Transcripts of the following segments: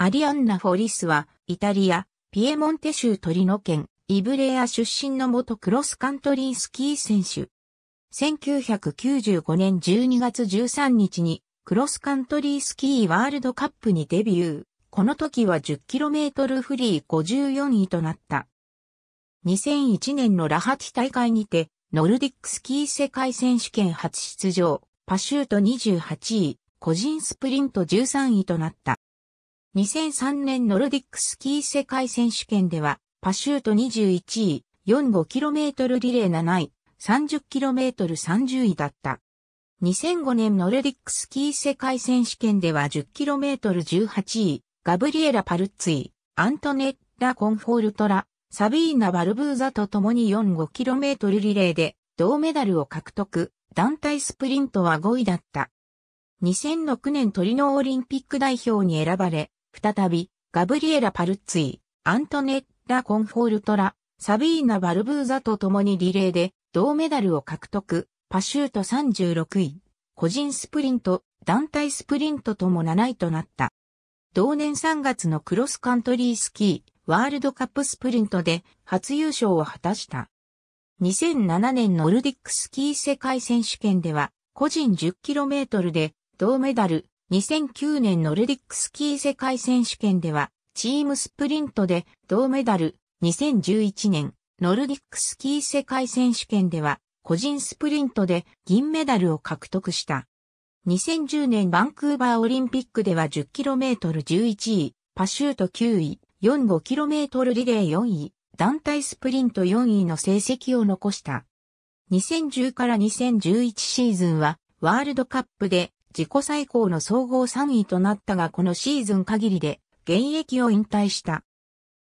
アリアンナ・フォリスは、イタリア、ピエモンテ州トリノ県、イブレア出身の元クロスカントリースキー選手。1995年12月13日に、クロスカントリースキーワールドカップにデビュー。この時は 10km フリー54位となった。2001年のラハティ大会にて、ノルディックスキー世界選手権初出場、パシュート28位、個人スプリント13位となった。2003年ノルディックスキー世界選手権では、パシュート21位、45km リレー7位、30km30 位だった。2005年ノルディックスキー世界選手権では 10km18 位、ガブリエラ・パルッツィ、アントネッラ・コンフォルトラ、サビーナ・バルブーザと共に 45km リレーで銅メダルを獲得、団体スプリントは5位だった。2006年トリノオリンピック代表に選ばれ、再び、ガブリエラ・パルッツィ、アントネッラ・コンフォルトラ、サビーナ・バルブーザと共にリレーで銅メダルを獲得、パシュート36位、個人スプリント、団体スプリントとも7位となった。同年3月のクロスカントリースキー、ワールドカップスプリントで初優勝を果たした。2007年のオルディックスキー世界選手権では、個人 10km で銅メダル、2009年ノルディックスキー世界選手権では、チームスプリントで銅メダル、2011年、ノルディックスキー世界選手権では、個人スプリントで銀メダルを獲得した。2010年バンクーバーオリンピックでは 10km11 位、パシュート9位、45km リレー4位、団体スプリント4位の成績を残した。2010から2011シーズンは、ワールドカップで自己最高の総合3位となったがこのシーズン限りで現役を引退した。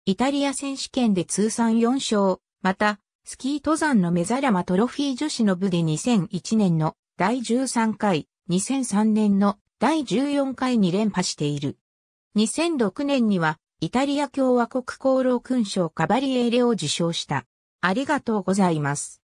イタリア選手権で通算4勝、また、スキー登山のメザラマトロフィー女子の部で2001年の第13回、2003年の第14回に連覇している。2006年には、イタリア共和国功労勲章カバリエーレを受賞した。ありがとうございます。